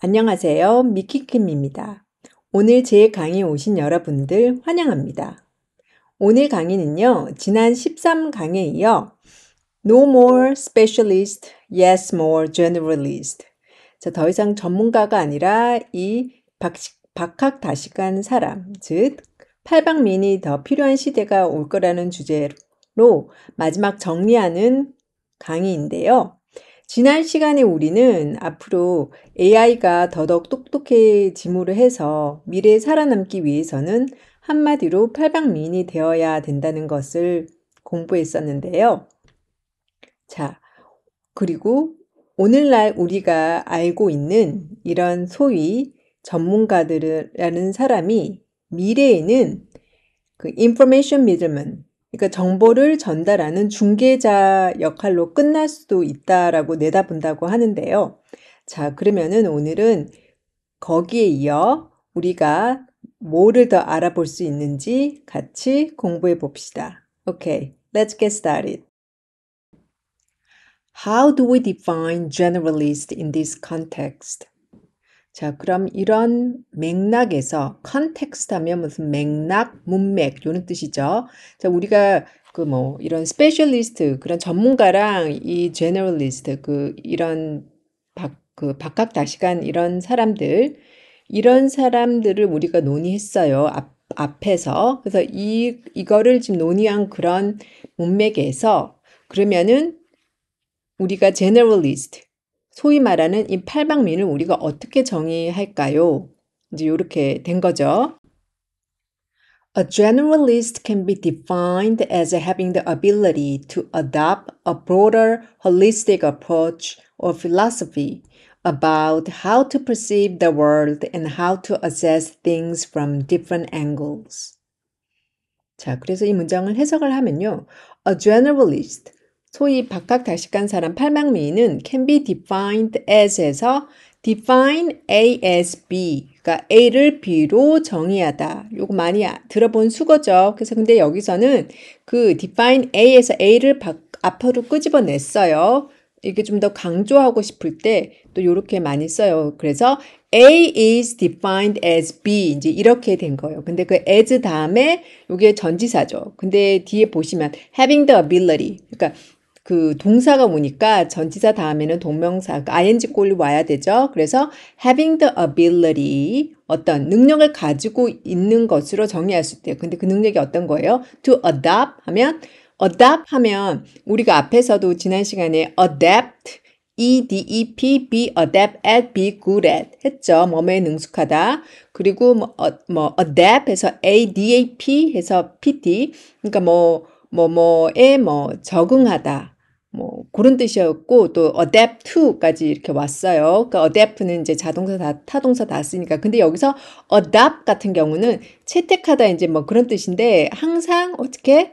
안녕하세요. 미키킴입니다. 오늘 제 강의 오신 여러분들 환영합니다. 오늘 강의는요. 지난 13강에 이어 No more specialist, yes more generalist. 자, 더 이상 전문가가 아니라 이박 박학 다식한 사람, 즉 팔방민이 더 필요한 시대가 올 거라는 주제로 마지막 정리하는 강의인데요. 지난 시간에 우리는 앞으로 AI가 더더욱 똑똑해짐으로 해서 미래에 살아남기 위해서는 한마디로 팔방미인이 되어야 된다는 것을 공부했었는데요. 자, 그리고 오늘날 우리가 알고 있는 이런 소위 전문가들이라는 사람이 미래에는 그 information middleman, 그러니까 정보를 전달하는 중개자 역할로 끝날 수도 있다라고 내다본다고 하는데요. 자, 그러면은 오늘은 거기에 이어 우리가 뭐를 더 알아볼 수 있는지 같이 공부해 봅시다. Okay, let's get started. How do we define generalist in this context? 자, 그럼 이런 맥락에서 컨텍스트 하면 무슨 맥락, 문맥 이런 뜻이죠. 자, 우리가 그 뭐 이런 스페셜리스트 그런 전문가랑 이 제너럴리스트 그 이런 박, 그 박학 다시간 이런 사람들 이런 사람들을 우리가 논의했어요. 앞 앞에서 그래서 이 이거를 지금 논의한 그런 문맥에서 그러면은 우리가 제너럴리스트 소위 말하는 이 팔방민을 우리가 어떻게 정의할까요? 이제 이렇게 된 거죠. A generalist can be defined as having the ability to adopt a broader holistic approach or philosophy about how to perceive the world and how to assess things from different angles. 자, 그래서 이 문장을 해석을 하면요. A generalist, 소위 박학 다식한 사람 팔망미인은 can be defined as에서 define A as B 그러니까 A를 B로 정의하다. 요거 많이 들어본 수거죠. 그래서 근데 여기서는 그 define A에서 A를 바, 앞으로 끄집어냈어요. 이게 좀 더 강조하고 싶을 때 또 이렇게 많이 써요. 그래서 A is defined as B 이제 이렇게 된 거예요. 근데 그 as 다음에 이게 전지사죠. 근데 뒤에 보시면 having the ability 그러니까 그 동사가 오니까 전치사 다음에는 동명사 그 ing 꼴이 와야 되죠. 그래서 having the ability 어떤 능력을 가지고 있는 것으로 정리할 수 있대요. 근데 그 능력이 어떤 거예요? to a d a p t 하면 a d a p t 하면 우리가 앞에서도 지난 시간에 adapt EDEP, be a d a e p t at, be good at 했죠. 몸에 능숙하다. 그리고 뭐, 어, 뭐 a d a p t 해서 ADAP 해서 PT 그러니까 뭐 뭐뭐에 뭐 적응하다. 뭐 그런 뜻이었고 또 adapt to까지 이렇게 왔어요. 그러니까 adapt는 이제 자동사 다 타동사 다 쓰니까 근데 여기서 adapt 같은 경우는 채택하다 이제 뭐 그런 뜻인데 항상 어떻게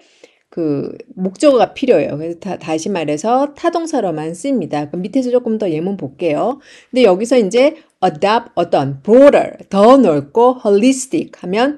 그 목적어가 필요해요. 그래서 다, 다시 말해서 타동사로만 씁니다. 그럼 밑에서 조금 더 예문 볼게요. 근데 여기서 이제 adapt 어떤 broader 더 넓고 holistic 하면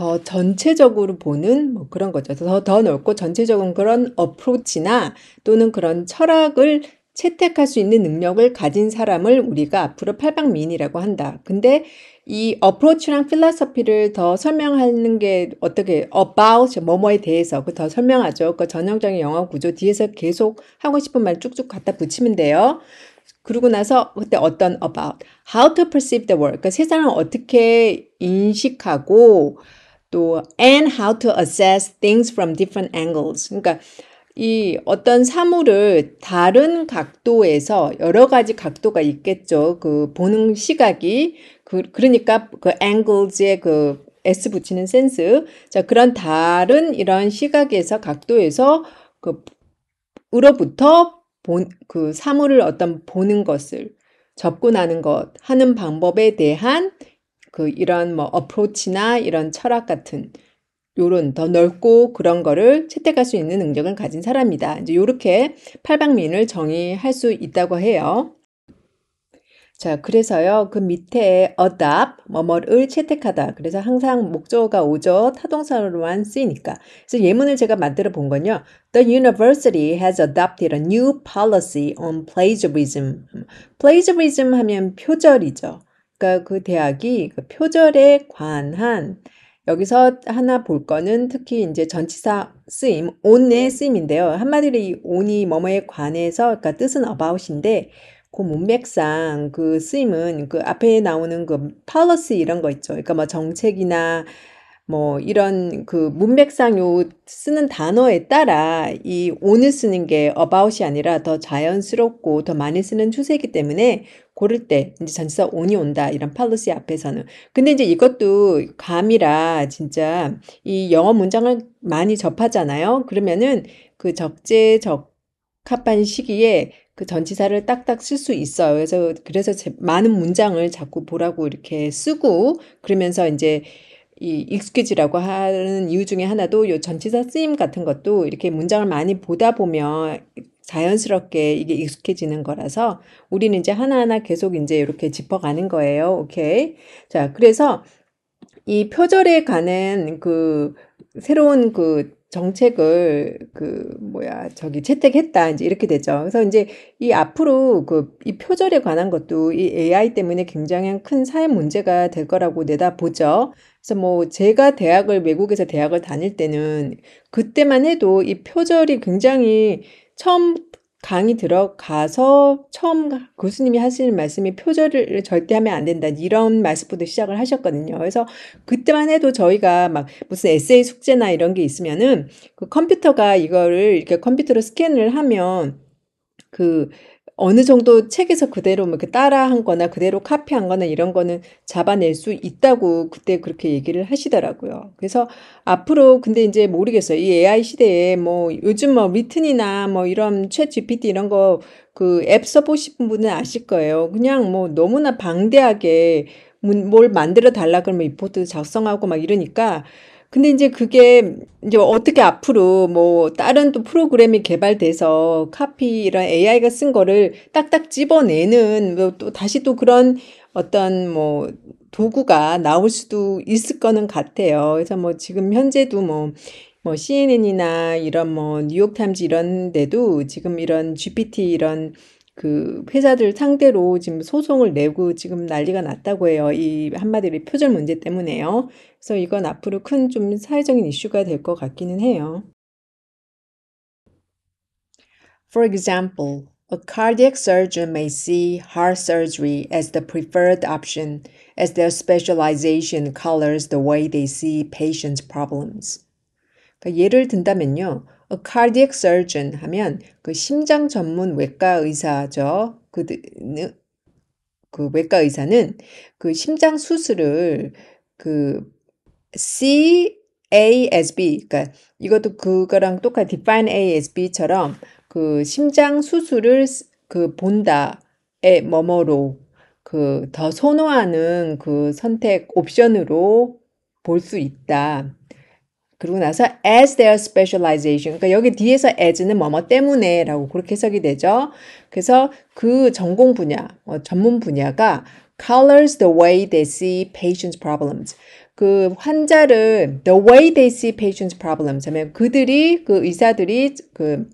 더 전체적으로 보는 뭐 그런 거죠. 더, 더 넓고 전체적인 그런 어프로치나 또는 그런 철학을 채택할 수 있는 능력을 가진 사람을 우리가 앞으로 팔방미인이라고 한다. 근데 이 어프로치랑 필라서피를 더 설명하는 게 어떻게 about 뭐뭐에 대해서 그 더 설명하죠. 그 전형적인 영어 구조 뒤에서 계속 하고 싶은 말 쭉쭉 갖다 붙이면 돼요. 그러고 나서 그때 어떤 about how to perceive the world 그러니까 세상을 어떻게 인식하고 또 and how to assess things from different angles. 그러니까 이 어떤 사물을 다른 각도에서 여러 가지 각도가 있겠죠. 그 보는 시각이 그 그러니까 그 angles의 그 s 붙이는 센스. 자, 그런 다른 이런 시각에서 각도에서 그 으로부터 본, 그 사물을 어떤 보는 것을 접근하는 것 하는 방법에 대한 그 이런 뭐 어프로치나 이런 철학 같은 요런 더 넓고 그런 거를 채택할 수 있는 능력을 가진 사람이다. 이제 요렇게 팔방민을 정의할 수 있다고 해요. 자, 그래서요. 그 밑에 어답, 뭐뭐를 채택하다. 그래서 항상 목적어가 오죠. 타동사로만 쓰이니까. 그래서 예문을 제가 만들어 본 건요. The university has adopted a new policy on plagiarism. plagiarism 하면 표절이죠. 그러니까 그 대학이 그 표절에 관한 여기서 하나 볼 거는 특히 이제 전치사 쓰임, 온의 네. 쓰임인데요. 한마디로 이 온이 뭐뭐에 관해서, 그러니까 뜻은 about인데, 그 문맥상 그 쓰임은 그 앞에 나오는 그 policy 이런 거 있죠. 그러니까 뭐 정책이나 뭐 이런 그 문맥상 요 쓰는 단어에 따라 이 오늘 쓰는 게 about이 아니라 더 자연스럽고 더 많이 쓰는 추세이기 때문에 고를 때 이제 전치사 on이 온다 이런 팔로시 앞에서는 근데 이제 이것도 감이라 진짜 이 영어 문장을 많이 접하잖아요. 그러면은 그 적재 적합한 시기에 그 전치사를 딱딱 쓸 수 있어요. 그래서 그래서 많은 문장을 자꾸 보라고 이렇게 쓰고 그러면서 이제 이 익숙해지라고 하는 이유 중에 하나도 요 전치사 쓰임 같은 것도 이렇게 문장을 많이 보다 보면 자연스럽게 이게 익숙해지는 거라서 우리는 이제 하나하나 계속 이제 이렇게 짚어가는 거예요. 오케이. 자, 그래서 이 표절에 관한 그 새로운 그 정책을 그 뭐야 저기 채택했다 이제 이렇게 되죠. 그래서 이제 이 앞으로 그 이 표절에 관한 것도 이 AI 때문에 굉장히 큰 사회 문제가 될 거라고 내다보죠. 그래서 뭐 제가 대학을 외국에서 대학을 다닐 때는 그때만 해도 이 표절이 굉장히 처음 강의 들어가서 처음 교수님이 하시는 말씀이 표절을 절대 하면 안 된다 이런 말씀부터 시작을 하셨거든요. 그래서 그때만 해도 저희가 막 무슨 에세이 숙제나 이런 게 있으면은 그 컴퓨터가 이거를 이렇게 컴퓨터로 스캔을 하면 그 어느 정도 책에서 그대로 뭐 따라한 거나 그대로 카피한 거나 이런 거는 잡아낼 수 있다고 그때 그렇게 얘기를 하시더라고요. 그래서 앞으로 근데 이제 모르겠어요. 이 AI 시대에 뭐 요즘 뭐 리튼이나 뭐 이런 챗 GPT 이런 거 그 앱 써보신 분은 아실 거예요. 그냥 뭐 너무나 방대하게 뭘 만들어 달라 그러면 리포트 작성하고 막 이러니까 근데 이제 그게 이제 어떻게 앞으로 뭐 다른 또 프로그램이 개발돼서 카피 이런 AI가 쓴 거를 딱딱 집어내는 뭐또 다시 또 그런 어떤 뭐 도구가 나올 수도 있을 거는 같아요. 그래서 뭐 지금 현재도 뭐 뭐 CNN이나 이런 뭐 뉴욕타임즈 이런 데도 지금 이런 GPT 이런 그 회사들 상대로 지금 소송을 내고 지금 난리가 났다고 해요. 이 한마디로 표절 문제 때문에요. 그래서 이건 앞으로 큰 좀 사회적인 이슈가 될 것 같기는 해요. For example, A cardiac surgeon may see heart surgery as the preferred option as their specialization colors the way they see patients' problems. 그러니까 예를 든다면요. A 어, cardiac surgeon 하면 그 심장 전문 외과 의사죠. 그, 그 외과 의사는 그 심장 수술을 그 C A as B 그니까 이것도 그거랑 똑같이 define A s B처럼 그 심장 수술을 그본다에 뭐뭐로 그 더 선호하는 그 선택 옵션으로 볼 수 있다. 그리고 나서 as their specialization. 그러니까 여기 뒤에서 as는 뭐뭐 때문에라고 그렇게 해석이 되죠. 그래서 그 전공 분야, 어, 전문 분야가 colors the way they see patients' problems. 그 환자를 the way they see patients' problems 하면 그들이 그 의사들이 그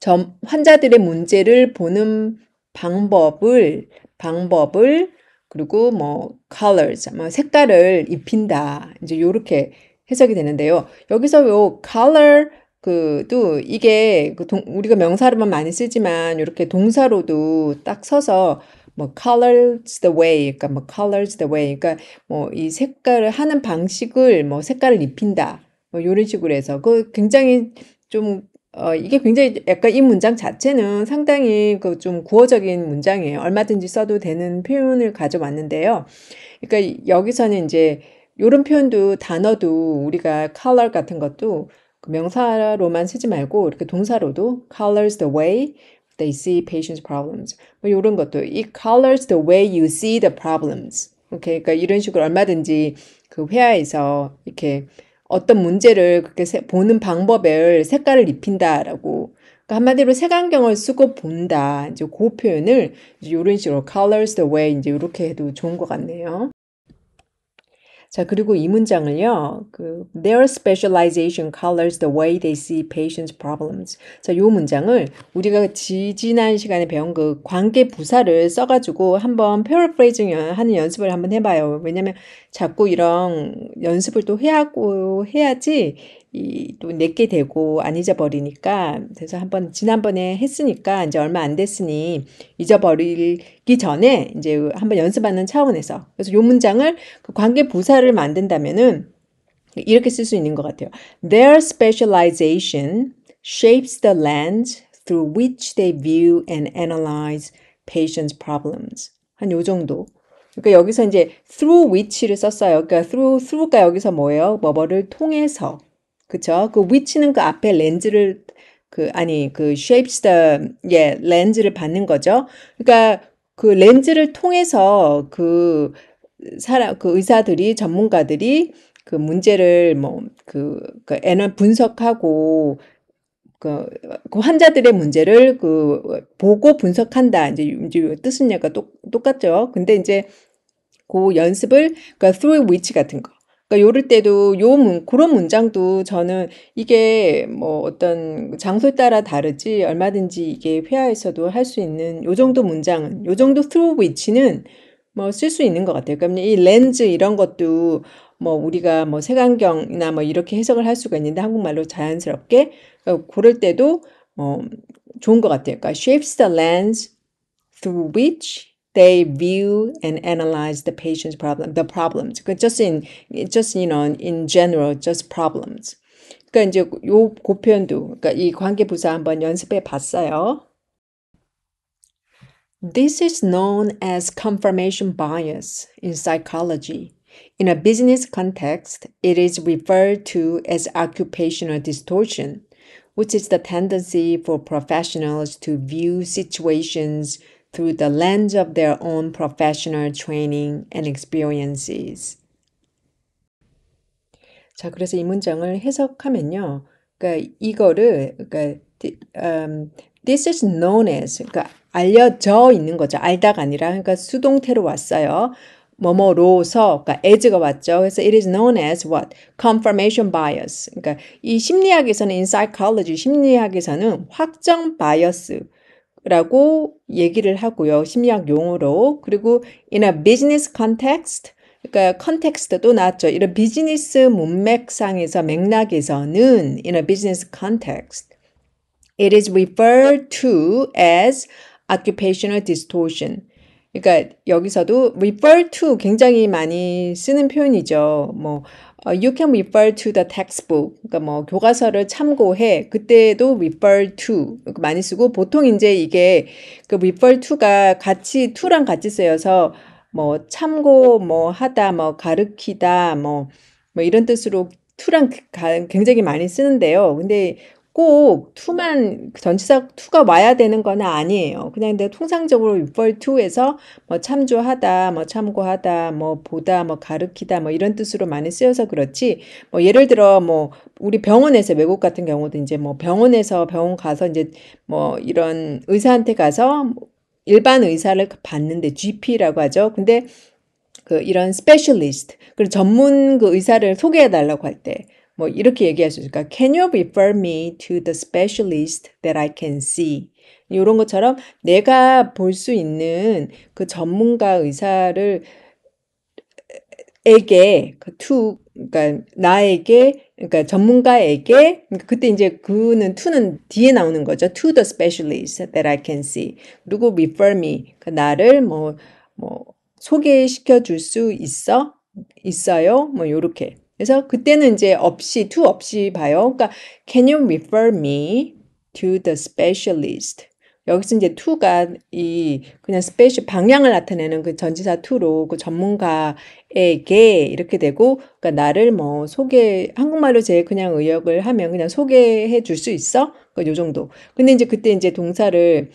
점, 환자들의 문제를 보는 방법을 방법을 그리고 뭐 colors 뭐 색깔을 입힌다 이제 요렇게 해석이 되는데요. 여기서 요 color 그도 이게 그 동, 우리가 명사로만 많이 쓰지만 이렇게 동사로도 딱 서서 뭐 colors the way 그러니까 뭐 colors the way 그러니까 뭐 이 색깔을 하는 방식을 뭐 색깔을 입힌다. 뭐 이런 식으로 해서 그 굉장히 좀 어, 이게 굉장히 약간 이 문장 자체는 상당히 그 좀 구어적인 문장이에요. 얼마든지 써도 되는 표현을 가져왔는데요. 그러니까 여기서는 이제 요런 표현도 단어도 우리가 color 같은 것도 그 명사로만 쓰지 말고 이렇게 동사로도 colors the way they see patients' problems 뭐 이런 것도 이 colors the way you see the problems 오케이 그러니까 이런 식으로 얼마든지 그 회화에서 이렇게 어떤 문제를 그렇게 세, 보는 방법을 색깔을 입힌다라고 그러니까 한마디로 색안경을 쓰고 본다 이제 그 표현을 이제 이런 식으로 colors the way 이제 이렇게 해도 좋은 것 같네요. 자, 그리고 이 문장을요. 그 their specialization colors the way they see patients' problems. 자, 요 문장을 우리가 지지난 시간에 배운 그 관계 부사를 써가 지고 한번 p p a a r 패러프레이징 하는 연습을 한번 해봐요. 왜냐면 자꾸 이런 연습을 또 해야 하고 해야지 이또냈게 되고 안 잊어버리니까 그래서 한번 지난번에 했으니까 이제 얼마 안 됐으니 잊어버리기 전에 이제 한번 연습하는 차원에서 그래서 요 문장을 그 관계 부사를 만든다면은 이렇게 쓸 수 있는 것 같아요. Their specialization shapes the lens through which they view and analyze patients' problems. 한 요 정도. 그러니까 여기서 이제 through which를 썼어요. 그러니까 through, through가 여기서 뭐예요? 뭐뭐를 통해서. 그쵸? 그 위치는 그 앞에 렌즈를 그 아니 그 shapes the 예 렌즈를 받는 거죠. 그러니까 그 렌즈를 통해서 그 사람 그 의사들이 전문가들이 그 문제를 뭐 그 그 애널 그 분석하고 그, 그 환자들의 문제를 그 보고 분석한다 이제 이제 뜻은 약간 똑 똑같죠. 근데 이제 그 연습을 그 그러니까 through which 같은 거 그러니까 요럴 때도 요 문, 그런 문장도 저는 이게 뭐 어떤 장소에 따라 다르지 얼마든지 이게 회화에서도 할 수 있는 요 정도 문장은 요 정도 스트로브 위치는 뭐 쓸 수 있는 것 같아요. 그러니이 렌즈 이런 것도 뭐 우리가 뭐 색안경이나 뭐 이렇게 해석을 할 수가 있는데 한국말로 자연스럽게 그러니까 고럴 때도 뭐 좋은 것 같아요. 그러니까 shapes the lens through which they view and analyze the patient's problem, the problems. just in just you know in general, just problems. 그러니까 이제 요 고편도 그러니까 이 관계 부사 한번 연습해 봤어요. This is known as confirmation bias in psychology. In a business context, it is referred to as occupational distortion, which is the tendency for professionals to view situations through the lens of their own professional training and experiences. 자, 그래서 이 문장을 해석하면요. 그러니까 이거를 그러니까 um, this is known as 그러니까 알려져 있는 거죠. 알다가 아니라 그러니까 수동태로 왔어요. 뭐뭐로서 그러니까 as가 왔죠. 그래서 it is known as what? confirmation bias. 그러니까 이 심리학에서는 in psychology 심리학에서는 확정 바이어스 라고 얘기를 하고요. 심리학 용어로. 그리고 in a business context 그러니까 컨텍스트도 나왔죠. 이런 비즈니스 문맥상에서 맥락에서는 in a business context it is referred to as occupational distortion. 그러니까 여기서도 refer to 굉장히 많이 쓰는 표현이죠. 뭐 어, you can refer to the textbook. 그러니까 뭐 교과서를 참고해. 그때도 refer to 많이 쓰고 보통 이제 이게 그 refer to가 같이 to랑 같이 쓰여서 뭐 참고 뭐 하다 뭐 가르키다 뭐뭐 뭐 이런 뜻으로 to랑 굉장히 많이 쓰는데요. 근데 꼭 2만 그 전치사 2가 와야 되는 건 아니에요. 그냥 근데 통상적으로 r e f 에서뭐 참조하다, 뭐 참고하다, 뭐 보다, 뭐 가르키다 뭐 이런 뜻으로 많이 쓰여서 그렇지. 뭐 예를 들어 뭐 우리 병원에서 외국 같은 경우도 이제 뭐 병원에서 병원 가서 이제 뭐 이런 의사한테 가서 일반 의사를 봤는데 GP라고 하죠. 근데 그 이런 스페셜리스트, 그리고 전문 그 의사를 소개해 달라고 할때 뭐 이렇게 얘기할 수 있을까? 그러니까 can you refer me to the specialist that I can see? 이런 것처럼 내가 볼 수 있는 그 전문가 의사를 에게 그 to 그러니까 나에게 그러니까 전문가에게 그러니까 그때 이제 그는 to는 뒤에 나오는 거죠. to the specialist that I can see. 그리고 refer me 그 나를 뭐뭐 뭐, 뭐 소개시켜 줄 수 있어 있어요. 뭐 요렇게 그래서 그때는 이제 없이 to 없이 봐요. 그러니까 can you refer me to the specialist? 여기서 이제 to가 이 그냥 스페셜 방향을 나타내는 그 전지사 to로 그 전문가에게 이렇게 되고 그러니까 나를 뭐 소개 한국말로 제 그냥 의역을 하면 그냥 소개해 줄 수 있어? 그러니까 요 정도. 근데 이제 그때 이제 동사를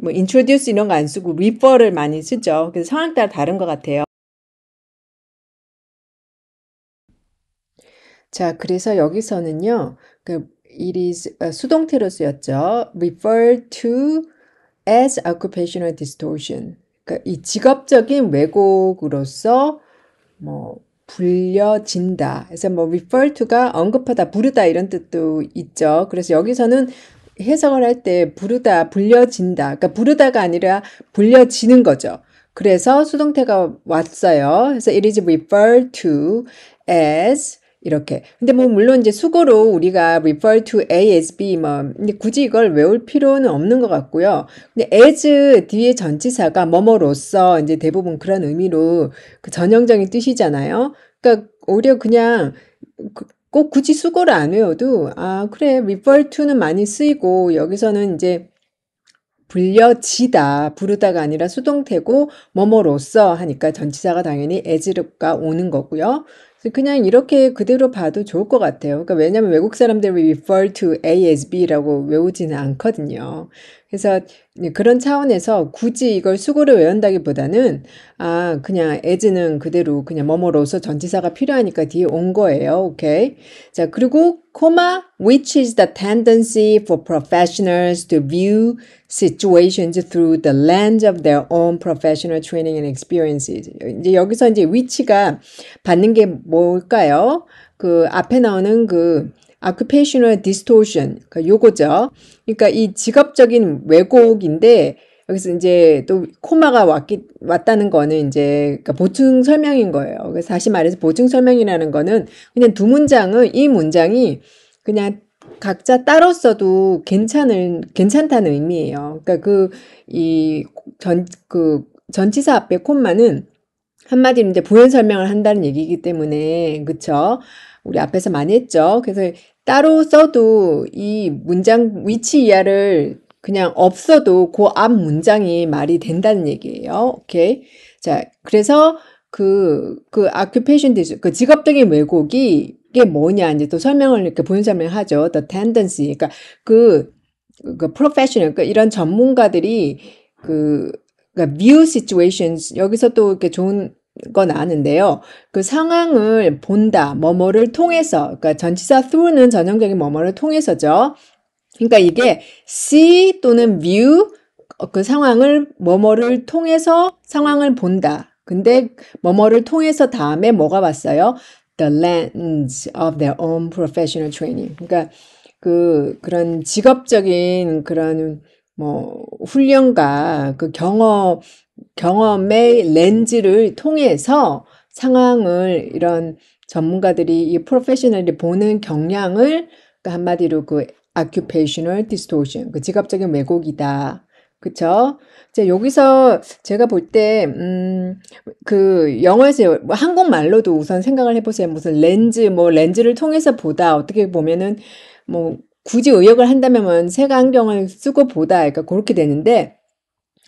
뭐 introduce 이런 거 안 쓰고 refer를 많이 쓰죠. 그래서 상황 따라 다른 것 같아요. 자, 그래서 여기서는요. 그 it is 수동태로 쓰였죠. refer to as occupational distortion. 그러니까 이 직업적인 왜곡으로서 뭐 불려진다. 그래서 뭐 refer to가 언급하다, 부르다 이런 뜻도 있죠. 그래서 여기서는 해석을 할 때 부르다, 불려진다. 그러니까 부르다가 아니라 불려지는 거죠. 그래서 수동태가 왔어요. 그래서 it is referred to as 이렇게. 근데 뭐 물론 이제 수고로 우리가 refer to A as B 뭐 근데 굳이 이걸 외울 필요는 없는 것 같고요. 근데 as 뒤에 전치사가 뭐뭐로서 이제 대부분 그런 의미로 그 전형적인 뜻이잖아요. 그러니까 오히려 그냥 그, 꼭 굳이 수고를 안 외워도 아 그래 refer to는 많이 쓰이고 여기서는 이제 불려지다 부르다가 아니라 수동태고 뭐뭐로서 하니까 전치사가 당연히 as가 오는 거고요. 그냥 이렇게 그대로 봐도 좋을 것 같아요. 그러니까 왜냐면 하 외국 사람들이 refer to A as B라고 외우지는 않거든요. 그래서 그런 차원에서 굳이 이걸 수고를 외운다기보다는 아 그냥 에즈는 그대로 그냥 뭐뭐로서 전치사가 필요하니까 뒤에 온 거예요. 오케이. 자 그리고 코마 which is the tendency for professionals to view situations through the lens of their own professional training and experiences. 이제 여기서 이제 위치가 받는 게 뭘까요? 그 앞에 나오는 그 occupational distortion. 그 요거죠. 그러니까 이 직업적인 왜곡인데 여기서 이제 또 코마가 왔기, 왔다는 거는 이제 그러니까 보충 설명인 거예요. 그래서 다시 말해서 보충 설명이라는 거는 그냥 두 문장은 이 문장이 그냥 각자 따로 써도 괜찮은 괜찮다는 의미예요. 그러니까 그 이 전그 그 전치사 앞에 콤마는 한마디로 이제 부연 설명을 한다는 얘기이기 때문에 그쵸 우리 앞에서 많이 했죠. 그래서 따로 써도 이 문장 위치 이하를 그냥 없어도 그 앞 문장이 말이 된다는 얘기예요. 오케이. 자, 그래서 그, 그, occupation, 그 직업적인 왜곡이 이게 뭐냐, 이제 또 설명을 이렇게 보 설명을 하죠. The tendency. 그러니까 그, 그 professional, 그러니까 이런 전문가들이 그, 그러니까 view situations. 여기서 또 이렇게 좋은 거 나왔는데요. 그 상황을 본다, 뭐뭐를 통해서, 그러니까 전치사 through는 전형적인 뭐뭐를 통해서죠. 그러니까 이게 see 또는 view 그 상황을 뭐뭐를 통해서 상황을 본다. 근데 뭐뭐를 통해서 다음에 뭐가 왔어요? The lens of their own professional training. 그러니까 그 그런 직업적인 그런 뭐 훈련과 그경험 경험의 렌즈를 통해서 상황을 이런 전문가들이 이 프로페셔널이 보는 경향을 그 한마디로 그 occupational distortion 그 직업적인 왜곡이다. 그쵸? 이제 여기서 제가 볼 때, 음, 그, 영어에서, 뭐 한국말로도 우선 생각을 해보세요. 무슨 렌즈, 뭐, 렌즈를 통해서 보다. 어떻게 보면은, 뭐, 굳이 의역을 한다면 뭐 세안경을 쓰고 보다. 그러니까 그렇게 되는데,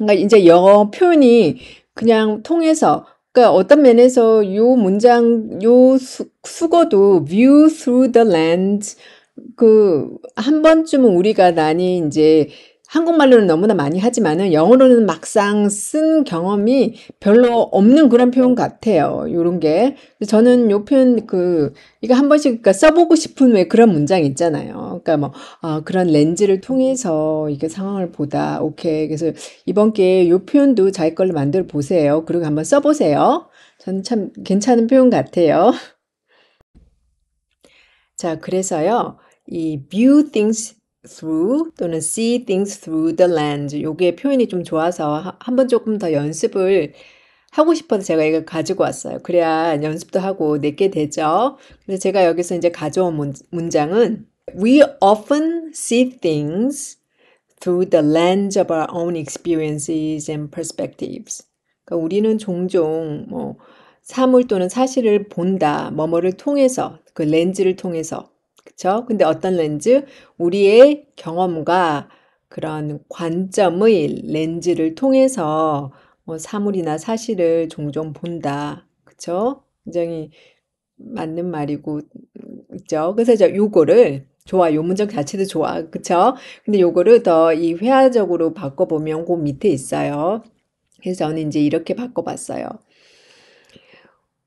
그러니까 이제 영어 표현이 그냥 통해서 그러니까 어떤 면에서 요 문장 요 수, 수거도 view through the lens 그한 번쯤은 우리가 많이 이제 한국말로는 너무나 많이 하지만은 영어로는 막상 쓴 경험이 별로 없는 그런 표현 같아요. 요런 게. 저는 요 표현 그, 이거 한 번씩 그러니까 써보고 싶은 왜 그런 문장 있잖아요. 그러니까 뭐, 아, 그런 렌즈를 통해서 이게 상황을 보다. 오케이. 그래서 이번 기회에 요 표현도 자기 걸로 만들어 보세요. 그리고 한번 써보세요. 저는 참 괜찮은 표현 같아요. 자, 그래서요. 이 view things through 또는 see things through the lens 요게 표현이 좀 좋아서 한 번 조금 더 연습을 하고 싶어서 제가 이걸 가지고 왔어요. 그래야 연습도 하고 내게 되죠. 그래서 제가 여기서 이제 가져온 문, 문장은 We often see things through the lens of our own experiences and perspectives. 그러니까 우리는 종종 뭐 사물 또는 사실을 본다, 뭐뭐를 통해서 그 렌즈를 통해서 그렇죠? 근데 어떤 렌즈? 우리의 경험과 그런 관점의 렌즈를 통해서 뭐 사물이나 사실을 종종 본다. 그렇죠? 굉장히 맞는 말이고 있죠. 그래서 저 요거를 좋아 요 문장 자체도 좋아 그쵸 근데 요거를 더 이 회화적으로 바꿔보면 그 밑에 있어요 그래서 저는 이제 이렇게 바꿔봤어요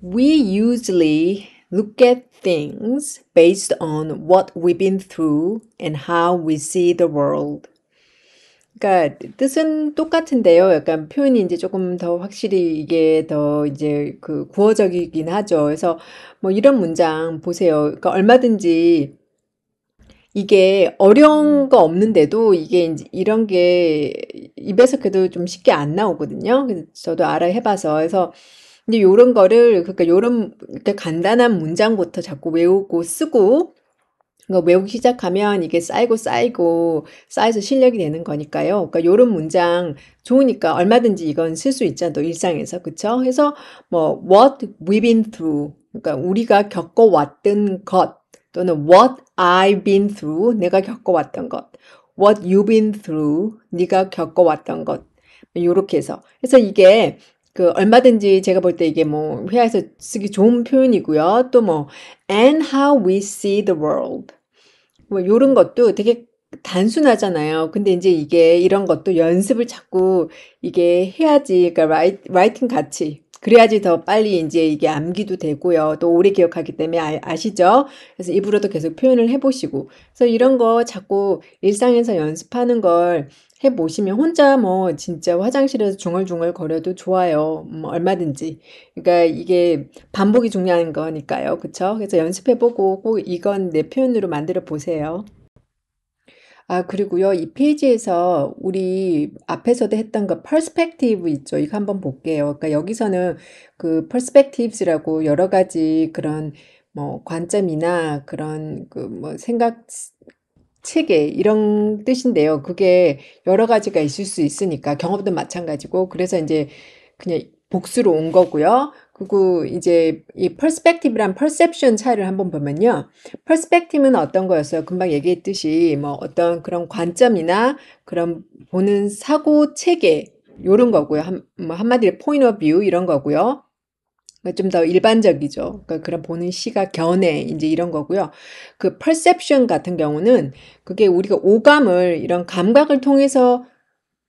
We usually look at things based on what we've been through and how we see the world. 그러니까 뜻은 똑같은데요. 약간 표현이 이제 조금 더 확실히 이게 더 이제 그 구어적이긴 하죠. 그래서 뭐 이런 문장 보세요. 그러니까 얼마든지 이게 어려운 거 없는데도 이게 이제 이런 게 입에서 그래도 좀 쉽게 안 나오거든요. 저도 알아 해봐서 그래서 근데 요런 거를 그러니까 요런 이렇게 간단한 문장부터 자꾸 외우고 쓰고 그니까 외우기 시작하면 이게 쌓이고 쌓이고 쌓여서 실력이 되는 거니까요. 그러니까 요런 문장 좋으니까 얼마든지 이건 쓸 수 있잖아. 또 일상에서 그쵸? 그래서 뭐 what we've been through 그러니까 우리가 겪어왔던 것 또는 what I've been through 내가 겪어왔던 것 what you've been through 네가 겪어왔던 것 요렇게 해서 그래서 이게 그 얼마든지 제가 볼 때 이게 뭐 회화에서 쓰기 좋은 표현이고요. 또 뭐 and how we see the world 뭐 요런 것도 되게 단순하잖아요. 근데 이제 이게 이런 것도 연습을 자꾸 이게 해야지. 그러니까 라이, 라이팅 같이 그래야지 더 빨리 이제 이게 암기도 되고요. 또 오래 기억하기 때문에 아, 시죠 그래서 입으로도 계속 표현을 해보시고. 그래서 이런 거 자꾸 일상에서 연습하는 걸해 보시면 혼자 뭐 진짜 화장실에서 중얼중얼 거려도 좋아요. 음, 얼마든지. 그러니까 이게 반복이 중요한 거니까요. 그쵸? 그래서 연습해 보고 꼭 이건 내 표현으로 만들어 보세요. 아, 그리고요. 이 페이지에서 우리 앞에서도 했던 그 perspective 있죠. 이거 한번 볼게요. 그러니까 여기서는 그 perspectives라고 여러 가지 그런 뭐 관점이나 그런 그 뭐 생각 체계 이런 뜻인데요. 그게 여러 가지가 있을 수 있으니까 경험도 마찬가지고 그래서 이제 그냥 복수로 온 거고요. 그리고 이제 이 perspective란 perception 차이를 한번 보면요. perspective는 어떤 거였어요? 금방 얘기했듯이 뭐 어떤 그런 관점이나 그런 보는 사고 체계 요런 거고요. 한, 뭐 한마디로 point of view 이런 거고요. 그니까좀더 일반적이죠. 그러니까 그런 보는 시각, 견해 이제 이런 거고요. 그 perception 같은 경우는 그게 우리가 오감을 이런 감각을 통해서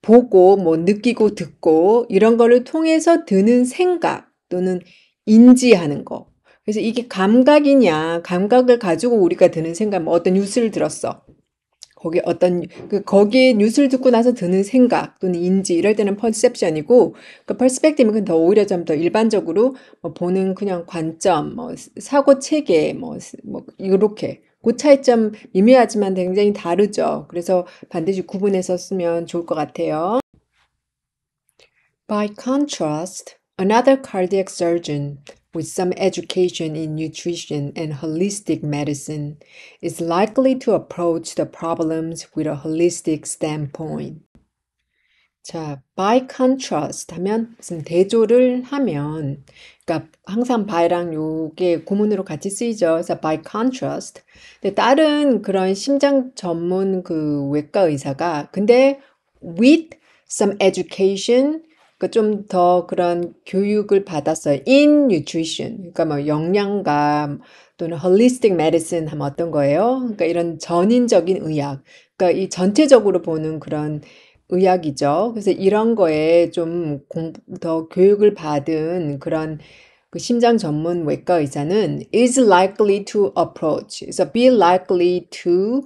보고 뭐 느끼고 듣고 이런 거를 통해서 드는 생각 또는 인지하는 거. 그래서 이게 감각이냐, 감각을 가지고 우리가 드는 생각, 뭐 어떤 뉴스를 들었어. 거기 어떤 그 거기에 뉴스를 듣고 나서 드는 생각 또는 인지 이럴 때는 퍼셉션이고 그 퍼스펙티브는 더 오히려 좀 더 일반적으로 뭐 보는 그냥 관점, 뭐 사고 체계 뭐뭐 뭐 이렇게 뭐 그 차이점 미묘하지만 굉장히 다르죠. 그래서 반드시 구분해서 쓰면 좋을 것 같아요. By contrast, another cardiac surgeon with some education in nutrition and holistic medicine is likely to approach the problems with a holistic standpoint. 자, by contrast 하면 무슨 대조를 하면 그러니까 항상 by랑 요게 고문으로 같이 쓰이죠. 그래서 by contrast. 근데 다른 그런 심장 전문 그 외과 의사가 근데 with some education 그 좀더 그런 교육을 받았어요. In nutrition. 그러니까 뭐 영양감 또는 holistic medicine 하면 어떤 거예요? 그러니까 이런 전인적인 의학. 그러니까 이 전체적으로 보는 그런 의학이죠. 그래서 이런 거에 좀 더 교육을 받은 그런 그 심장 전문 외과 의사는 is likely to approach. 그래서 be likely to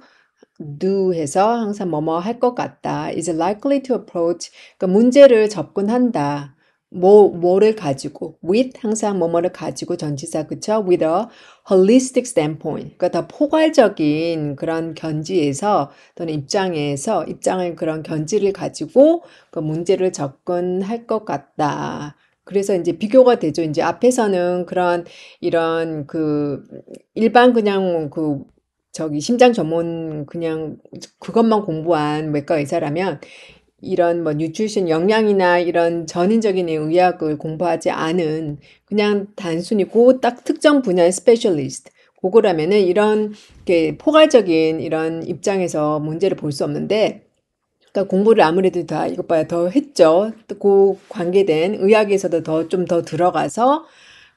do 해서 항상 뭐뭐 할 것 같다. is likely to approach. 그러니까 문제를 접근한다. 뭐, 뭐를 가지고, with 항상 뭐뭐를 가지고 전치사 그쵸? with a holistic standpoint. 그러니까 더 포괄적인 그런 견지에서 또는 입장에서 입장을 그런 견지를 가지고 그 문제를 접근할 것 같다. 그래서 이제 비교가 되죠. 이제 앞에서는 그런 이런 그 일반 그냥 그 저기 심장 전문 그냥 그것만 공부한 외과 의사라면 이런 뭐 뉴트리션 영양이나 이런 전인적인 의학을 공부하지 않은 그냥 단순히 고 딱 특정 분야의 스페셜리스트 고거라면은 이런 게 포괄적인 이런 입장에서 문제를 볼 수 없는데 그러니까 공부를 아무래도 다이것봐다더 했죠. 그 관계된 의학에서도 더 좀더 더 들어가서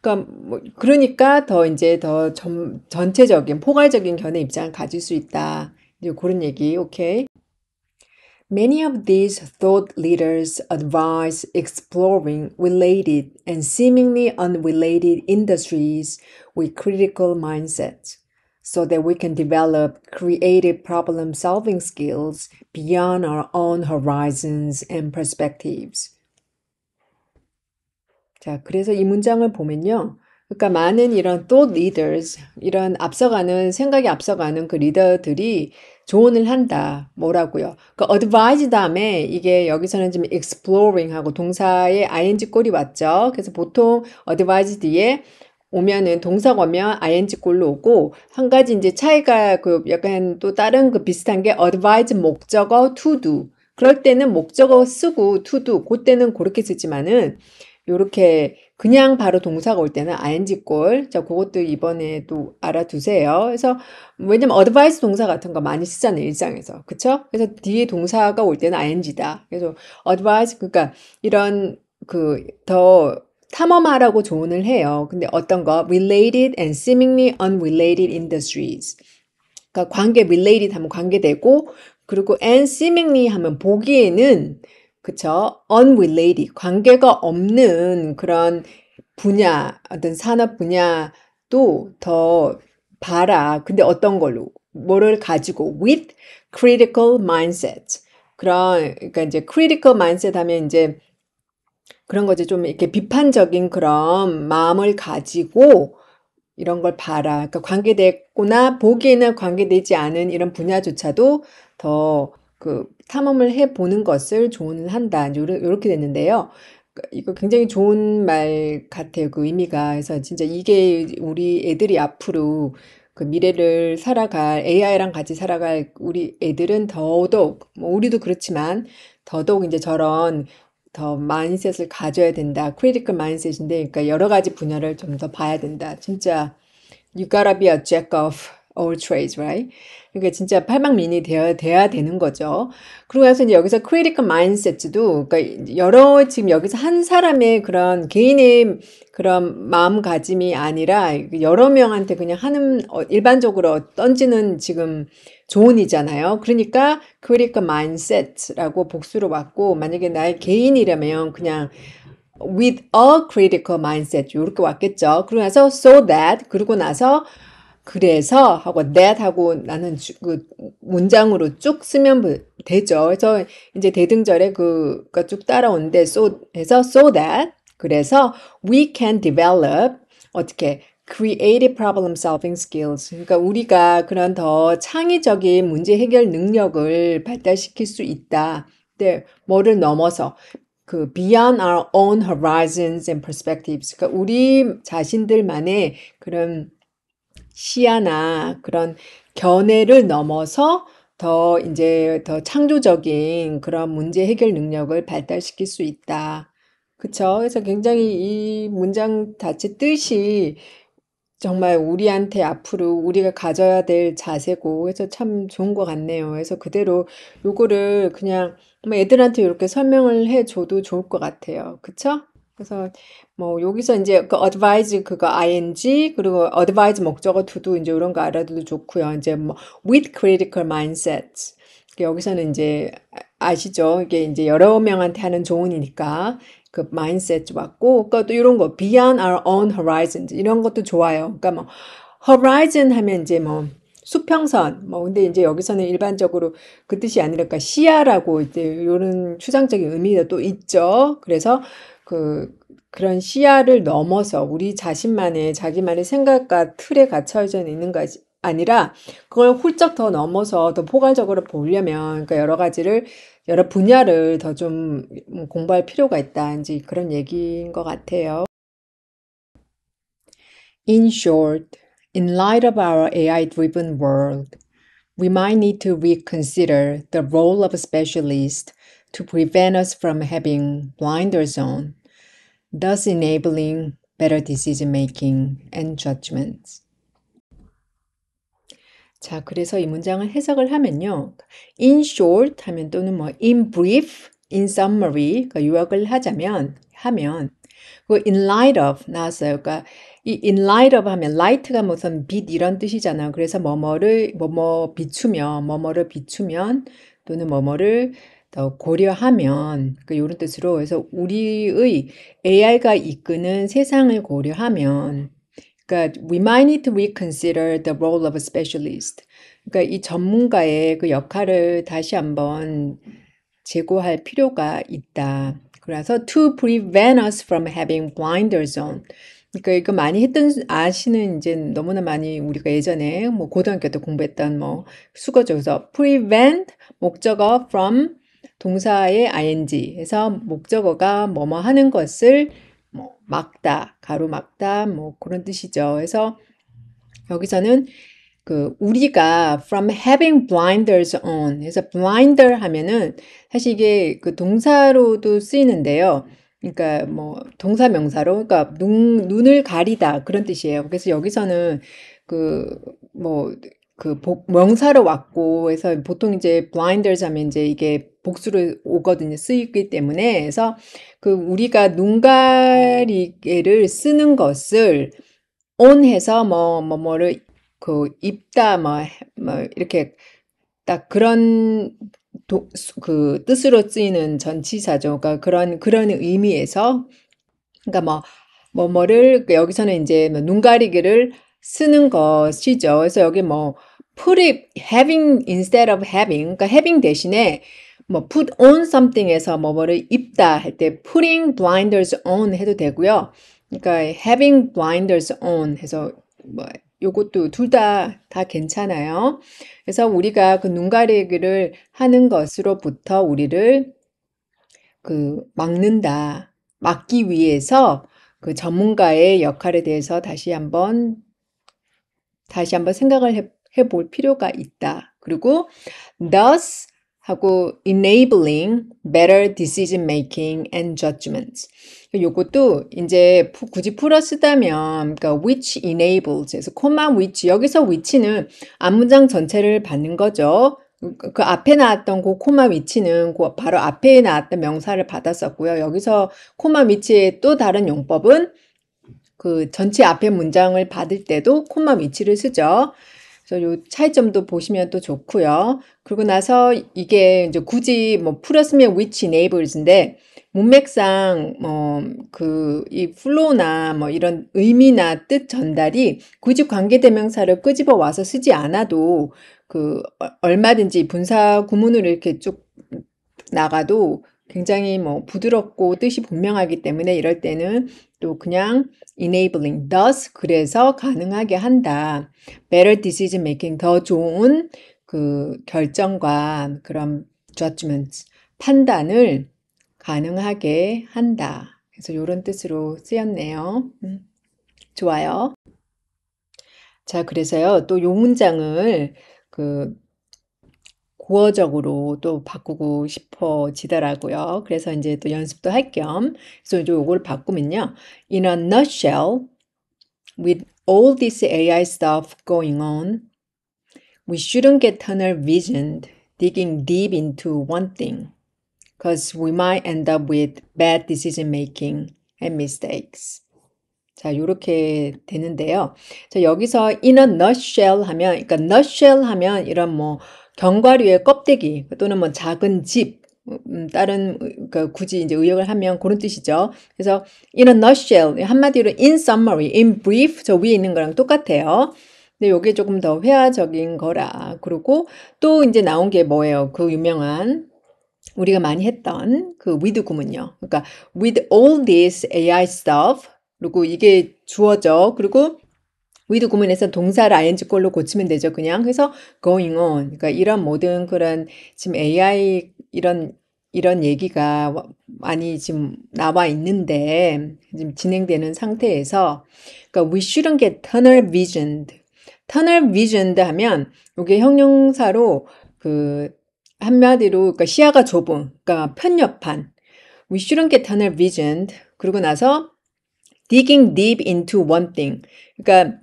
그러니까 그러니까 더 이제 더 전, 전체적인 포괄적인 견해 입장을 가질 수 있다. 이제 그런 얘기. 오케이. Many of these thought leaders advise exploring related and seemingly unrelated industries with critical mindsets so that we can develop creative problem solving skills beyond our own horizons and perspectives. 자, 그래서 이 문장을 보면요. 그러니까 많은 이런 thought leaders, 이런 앞서가는, 생각이 앞서가는 그 리더들이 조언을 한다. 뭐라고요? 그 advise 다음에 이게 여기서는 지금 exploring 하고 동사에 ing 꼴이 왔죠. 그래서 보통 advise 뒤에 오면은 동사가 오면 ing 꼴로 오고 한 가지 이제 차이가 그 약간 또 다른 그 비슷한 게 advise 목적어 to do. 그럴 때는 목적어 쓰고 to do. 그때는 그렇게 쓰지만은 요렇게 그냥 바로 동사가 올 때는 ing꼴. 자, 그것도 이번에 또 알아두세요. 그래서 왜냐면 advice 동사 같은 거 많이 쓰잖아요, 일상에서. 그쵸? 그래서 뒤에 동사가 올 때는 ing다. 그래서 advice 그러니까 이런 그 더 탐험하라고 조언을 해요. 근데 어떤 거 related and seemingly unrelated industries. 그러니까 관계 related 하면 관계되고 그리고 and seemingly 하면 보기에는 그쵸? unrelated, 관계가 없는 그런 분야, 어떤 산업 분야도 더 봐라. 근데 어떤 걸로? 뭐를 가지고? with critical mindset. 그런, 그러니까 이제 critical mindset 하면 이제 그런 거지. 좀 이렇게 비판적인 그런 마음을 가지고 이런 걸 봐라. 그러니까 관계됐거나 보기에는 관계되지 않은 이런 분야조차도 더그 탐험을 해보는 것을 조언한다. 을이 이렇게 됐는데요. 그, 이거 굉장히 좋은 말 같아요. 그 의미가. 그래서 진짜 이게 우리 애들이 앞으로 그 미래를 살아갈 AI랑 같이 살아갈 우리 애들은 더더욱 뭐 우리도 그렇지만 더더욱 이제 저런 더 마인셋을 가져야 된다. 크리티컬 마인셋인데 그러니까 여러 가지 분야를 좀 더 봐야 된다. 진짜 you gotta be a jack of all trades, right? 그러니까 진짜 팔방민이 되어야, 돼야 되는 거죠. 그러고 나서 이제 여기서 critical mindset도, 그러니까 여러, 지금 여기서 한 사람의 그런 개인의 그런 마음가짐이 아니라 그 여러 명한테 그냥 하는, 어, 일반적으로 던지는 지금 조언이잖아요. 그러니까 critical mindset라고 복수로 왔고, 만약에 나의 개인이라면 그냥 with a critical mindset 이렇게 왔겠죠. 그러고 나서 so that 그러고 나서 그래서 하고 that 하고 나는 주, 그 문장으로 쭉 쓰면 되죠. 그래서 이제 대등절에 그가 쭉 따라오는데 so 해서 so that 그래서 we can develop 어떻게 creative problem solving skills. 그러니까 우리가 그런 더 창의적인 문제 해결 능력을 발달시킬 수 있다. 근데 네, 뭐를 넘어서 그 beyond our own horizons and perspectives. 그러니까 우리 자신들만의 그런 시야나 그런 견해를 넘어서 더 이제 더 창조적인 그런 문제 해결 능력을 발달시킬 수 있다. 그쵸? 그래서 굉장히 이 문장 자체 뜻이 정말 우리한테 앞으로 우리가 가져야 될 자세고 해서 참 좋은 것 같네요. 그래서 그대로 요거를 그냥 애들한테 이렇게 설명을 해줘도 좋을 것 같아요. 그쵸? 그래서 뭐 여기서 이제 그 advise 그거 ing 그리고 advise 목적어 to do 이제 이런 거 알아도 좋고요. 이제 뭐 with critical mindset 그러니까 여기서는 이제 아시죠? 이게 이제 여러 명한테 하는 조언이니까 그 마인셋 좋았고 그러니까 또 이런 거 beyond our own horizon 이런 것도 좋아요. 그러니까 뭐 horizon 하면 이제 뭐 수평선 뭐 근데 이제 여기서는 일반적으로 그 뜻이 아니라 그러니까 시야라고 이제 이런 추상적인 의미가 또 있죠. 그래서 그 그런 시야를 넘어서 우리 자신만의 자기만의 생각과 틀에 갇혀져 있는 것이 아니라 그걸 훌쩍 더 넘어서 더 포괄적으로 보려면 그러니까 여러 가지를 여러 분야를 더 좀 공부할 필요가 있다 이제 그런 얘기인 것 같아요. In short, in light of our AI-driven world, we might need to reconsider the role of a specialist to prevent us from having blinders on. thus enabling better decision making and judgments. 자, 그래서 이 문장을 해석을 하면요. in short 하면 또는 뭐 in brief, in summary 그 요약을 하자면 하면 그 in light of 나왔어요. 그러니까 이 in light of 하면 light가 무슨 빛 이런 뜻이잖아요. 그래서 뭐뭐를 뭐 뭐 비추며 뭐뭐를 비추면 또는 뭐뭐를 더 어, 고려하면 그요런 뜻으로 해서 우리의 AI가 이끄는 세상을 고려하면 그러니까 we might need to reconsider the role of a specialist. 그러니까 이 전문가의 그 역할을 다시 한번 제고할 필요가 있다. 그래서 to prevent us from having blinders on. 그러니까 이거 많이 했던 아시는 이제 너무나 많이 우리가 예전에 뭐 고등학교 때 공부했던 뭐 수거죠. 그래서 prevent 목적어 from 동사의 ing에서 목적어가 뭐뭐 하는 것을 뭐 막다, 가로막다 뭐 그런 뜻이죠. 그래서 여기서는 그 우리가 from having blinders on 그서 blinder 하면은 사실 이게 그 동사로도 쓰이는데요. 그러니까 뭐 동사 명사로 그러니까 눈, 눈을 가리다 그런 뜻이에요. 그래서 여기서는 그뭐 그 복, 명사로 왔고 해서 보통 이제 blinders 하면 이제 이게 복수로 오거든요. 쓰이기 때문에 해서그 우리가 눈가리개를 쓰는 것을 on 해서 뭐뭐 뭐, 뭐를 그 입다 뭐, 뭐 이렇게 딱 그런 도, 그 뜻으로 쓰이는 전치사죠. 그러니까 그런 그런 의미에서 그러니까 뭐 뭐뭐를 여기서는 이제 뭐 눈가리개를 쓰는 것이죠. 그래서 여기 뭐 put it having instead of having 그러니까 having 대신에 뭐 put on something에서 뭐 뭐를 입다 할 때 putting blinders on 해도 되고요. 그러니까 having blinders on 해서 뭐 요것도 둘 다다 다 괜찮아요. 그래서 우리가 그 눈 가리기를 하는 것으로부터 우리를 그 막는다. 막기 위해서 그 전문가의 역할에 대해서 다시 한번 다시 한번 생각을 해 해볼 필요가 있다. 그리고 thus 하고 enabling better decision making and judgments. 요것도 이제 굳이 풀어 쓰다면 그러니까 which enables 그래서 c o which 여기서 which는 앞문장 전체를 받는 거죠. 그, 그 앞에 나왔던 그 코마 위치는 그 바로 앞에 나왔던 명사를 받았었고요. 여기서 코마 위치의 또 다른 용법은 그 전체 앞에 문장을 받을 때도 코마 위치를 쓰죠. 그래서 요 차이점도 보시면 또 좋고요. 그리고 나서 이게 이제 굳이 뭐 풀었으면 which e i g b o r s 인데 문맥상 뭐그이 플로우나 뭐 이런 의미나 뜻 전달이 굳이 관계 대명사를 끄집어 와서 쓰지 않아도 그 얼마든지 분사 구문으 이렇게 쭉 나가도 굉장히 뭐 부드럽고 뜻이 분명하기 때문에 이럴 때는 또 그냥 enabling, thus, 그래서 가능하게 한다. better decision making, 더 좋은 그 결정과 그런 judgments, 판단을 가능하게 한다. 그래서 이런 뜻으로 쓰였네요. 음, 좋아요. 자, 그래서요, 또 요 문장을 그 고어적으로 또 바꾸고 싶어지더라고요. 그래서 이제 또 연습도 할 겸, 그래서 이제 요걸 바꾸면요. In a nutshell, with all this AI stuff going on, we shouldn't get tunnel visioned digging deep into one thing, because we might end up with bad decision making and mistakes. 자, 요렇게 되는데요. 자, 여기서 in a nutshell 하면, 그러니까 nutshell 하면 이런 뭐, 견과류의 껍데기 또는 뭐 작은 집 음, 다른 그 굳이 이제 의역을 하면 그런 뜻이죠. 그래서 in a nutshell 한마디로 in summary, in brief 저 위에 있는 거랑 똑같아요. 근데 요게 조금 더 회화적인 거라. 그리고 또 이제 나온 게 뭐예요? 그 유명한 우리가 많이 했던 그 with 구문요. 그러니까 with all this AI stuff 그리고 이게 주어져. 그리고 with 구문에서 동사를 ing꼴로 고치면 되죠. 그냥 그래서 going on. 그러니까 이런 모든 그런 지금 AI 이런 이런 얘기가 많이 지금 나와 있는데 지금 진행되는 상태에서 그러니까 we shouldn't get tunnel visioned. tunnel visioned 하면 이게 형용사로 그 한마디로 그러니까 시야가 좁은 그러니까 편협한 we shouldn't get tunnel visioned. 그러고 나서 digging deep into one thing. 그러니까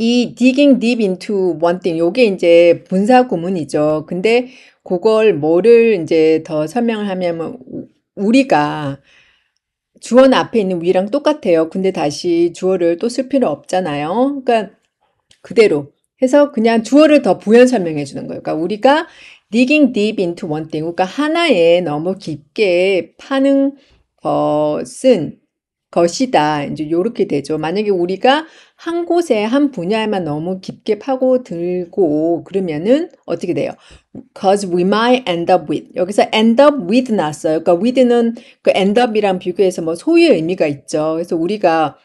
이 digging deep into one thing 요게 이제 분사 구문이죠. 근데 그걸 뭐를 이제 더 설명을 하면 우리가 주어는 앞에 있는 위랑 똑같아요. 근데 다시 주어를 또 쓸 필요 없잖아요. 그러니까 그대로 해서 그냥 주어를 더 부연 설명해 주는 거예요. 그러니까 우리가 digging deep into one thing. 그러니까 하나에 너무 깊게 파는 것은 어, 것이다. 이제 요렇게 되죠. 만약에 우리가 한 곳에 한 분야에만 너무 깊게 파고들고 그러면은 어떻게 돼요? Cause we might end up with 여기서 end up with 났어요. 그러니까 with는 그 end up이랑 비교해서 뭐 소유의 의미가 있죠. 그래서 우리가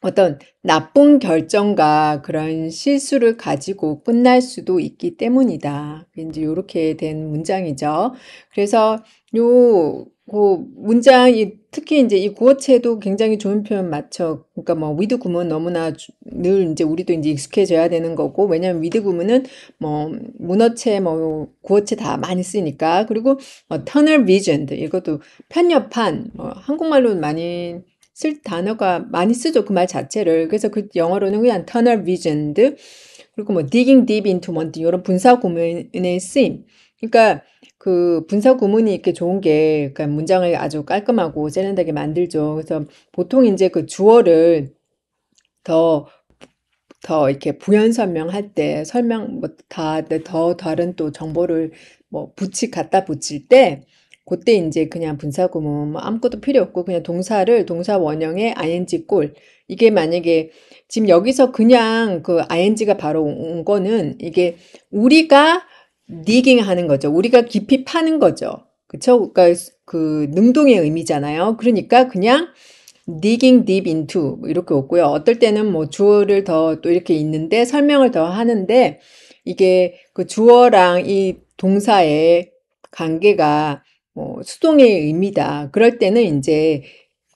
어떤 나쁜 결정과 그런 실수를 가지고 끝날 수도 있기 때문이다. 이제 요렇게 된 문장이죠. 그래서 요그 문장이 특히 이제 이 구어체도 굉장히 좋은 표현 맞죠. 그러니까 뭐 위드 구문 너무나 늘 이제 우리도 이제 익숙해져야 되는 거고 왜냐면 위드 구문은 뭐 문어체 뭐 구어체 다 많이 쓰니까 그리고 어, 터널 비전 이것도 편협한 어, 한국말로 많이 쓸 단어가 많이 쓰죠 그 말 자체를 그래서 그 영어로는 그냥 터널 비전드 그리고 뭐 digging deep into o 이런 분사 구문의 쓰임 그러니까 그 분사 구문이 이렇게 좋은 게 그러니까 문장을 아주 깔끔하고 세련되게 만들죠. 그래서 보통 이제 그 주어를 더 더 이렇게 부연 설명할 때 설명 뭐다더 다른 또 정보를 뭐 붙이 갖다 붙일 때 그때 이제 그냥 분사구문 뭐 아무것도 필요 없고 그냥 동사를 동사 원형에 ing 꼴 이게 만약에 지금 여기서 그냥 그 ing가 바로 온 거는 이게 우리가 음. 디깅 하는 거죠. 우리가 깊이 파는 거죠. 그쵸? 그러니까 그 능동의 의미잖아요. 그러니까 그냥 digging deep into 뭐 이렇게 없고요 어떨 때는 뭐 주어를 더 또 이렇게 있는데 설명을 더 하는데 이게 그 주어랑 이 동사의 관계가 뭐 수동의 의미다. 그럴 때는 이제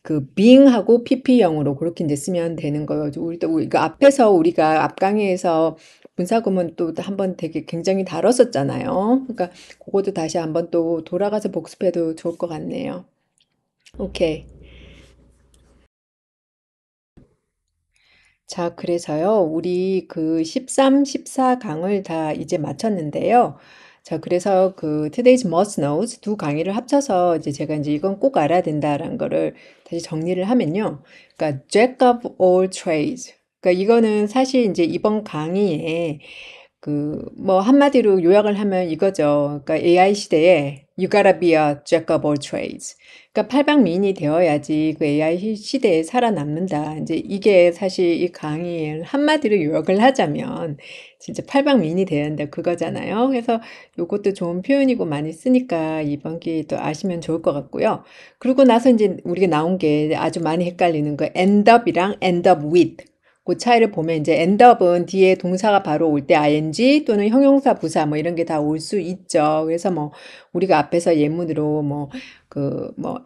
그빙하고 p p 영으로 그렇게 이제 쓰면 되는 거예요. 우리 또 우리 그 앞에서 우리가 앞 강의에서 분사구문 또 한번 되게 굉장히 다뤘었잖아요. 그러니까 그것도 다시 한번 또 돌아가서 복습해도 좋을 것 같네요. 오케이. 자, 그래서요. 우리 그 13, 14강을 다 이제 마쳤는데요. 자, 그래서 그 Today's Must Knows 두 강의를 합쳐서 이제 제가 이제 이건 꼭 알아야 된다라는 거를 다시 정리를 하면요. 그러니까 Jack of all trades. 그러니까 이거는 사실 이제 이번 강의에 그뭐 한마디로 요약을 하면 이거죠. 그러니까 AI 시대에 you gotta be a jack of all trades. 그러니까 팔방미인이 되어야지 그 AI 시대에 살아남는다. 이제 이게 사실 이 강의를 한마디로 요약을 하자면 진짜 팔방미인이 돼야 한다 그거잖아요. 그래서 이것도 좋은 표현이고 많이 쓰니까 이번 기회에 또 아시면 좋을 것 같고요. 그리고 나서 이제 우리가 나온 게 아주 많이 헷갈리는 거 end up이랑 end up with 그 차이를 보면 이제 엔더은 뒤에 동사가 바로 올 때 ing 또는 형용사 부사 뭐 이런 게 다 올 수 있죠. 그래서 뭐 우리가 앞에서 예문으로 뭐 그 뭐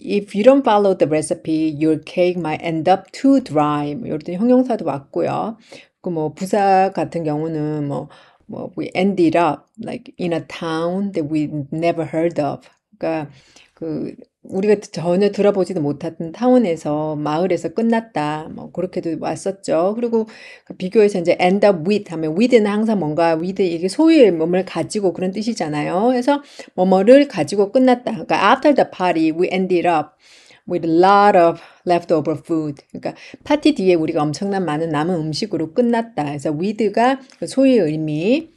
if you don't follow the recipe your cake might end up too dry 뭐 이런 형용사도 왔고요. 그 뭐 부사 같은 경우는 뭐뭐 뭐 we ended up like in a town that we never heard of 그러니까 그 우리가 전혀 들어보지도 못했던 타운에서 마을에서 끝났다. 뭐 그렇게도 왔었죠. 그리고 그 비교해서 이제 end up with 하면 with는 항상 뭔가 with 이게 소유의 몸을 가지고 그런 뜻이잖아요. 그래서 뭐뭐를 가지고 끝났다. 그러니까 after the party we ended up with a lot of leftover food. 그러니까 파티 뒤에 우리가 엄청난 많은 남은 음식으로 끝났다. 그래서 with가 그 소유의 의미.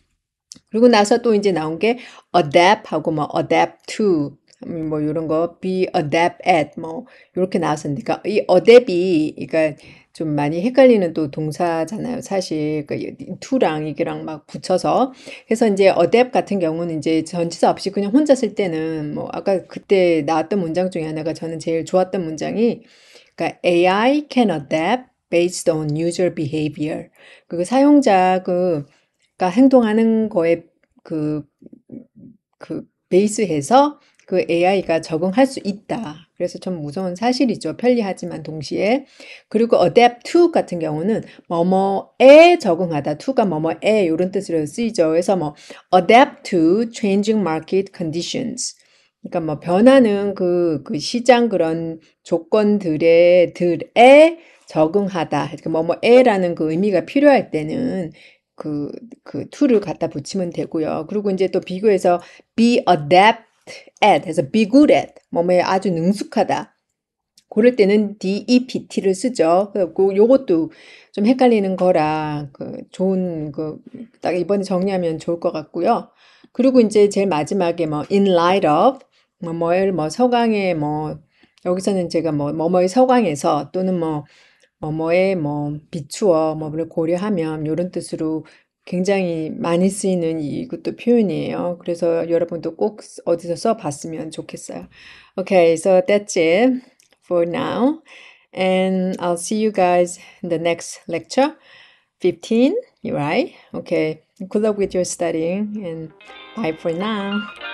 그리고 나서 또 이제 나온 게 adapt하고 뭐 adapt to 뭐 이런 거 be adept at 뭐 이렇게 나왔었는데 그니까이 adept이 그러니까 좀 많이 헷갈리는 또 동사잖아요. 사실 그러니까 to랑 이게랑 막 붙여서 그래서 이제 adept 같은 경우는 이제 전치사 없이 그냥 혼자 쓸 때는 뭐 아까 그때 나왔던 문장 중에 하나가 저는 제일 좋았던 문장이 그러니까 AI can adapt based on user behavior. 그 사용자 그그까 행동하는 거에 그그 그 베이스해서 그, 그그 AI가 적응할 수 있다. 그래서 참 무서운 사실이죠. 편리하지만 동시에. 그리고 adapt to 같은 경우는 뭐뭐에 적응하다. to가 뭐뭐에 이런 뜻으로 쓰이죠. 그래서 뭐 adapt to changing market conditions. 그러니까 뭐 변하는 그, 그 시장 그런 조건들에 들에 적응하다. 그러니까 뭐뭐에라는 그 의미가 필요할 때는 그, 그 to를 갖다 붙이면 되고요. 그리고 이제 또 비교해서 be adapt at 해서 be good at 뭐뭐에 아주 능숙하다. 고럴 때는 DEPT를 쓰죠. 그리고 요것도 좀 헷갈리는 거라 그 좋은 그딱 이번에 정리하면 좋을 것 같고요. 그리고 이제 제일 마지막에 뭐 in light of 뭐 뭐를 뭐 서강에 뭐 여기서는 제가 뭐 뭐뭐의 서강에서 또는 뭐 뭐뭐에 뭐 비추어 뭐를 뭐, 고려하면 요런 뜻으로 굉장히 많이 쓰이는 이것도 표현이에요. 그래서 여러분도 꼭 어디서 써봤으면 좋겠어요. Okay, so that's it for now. And I'll see you guys in the next lecture. 15, right? Okay, good luck with your studying and bye for now.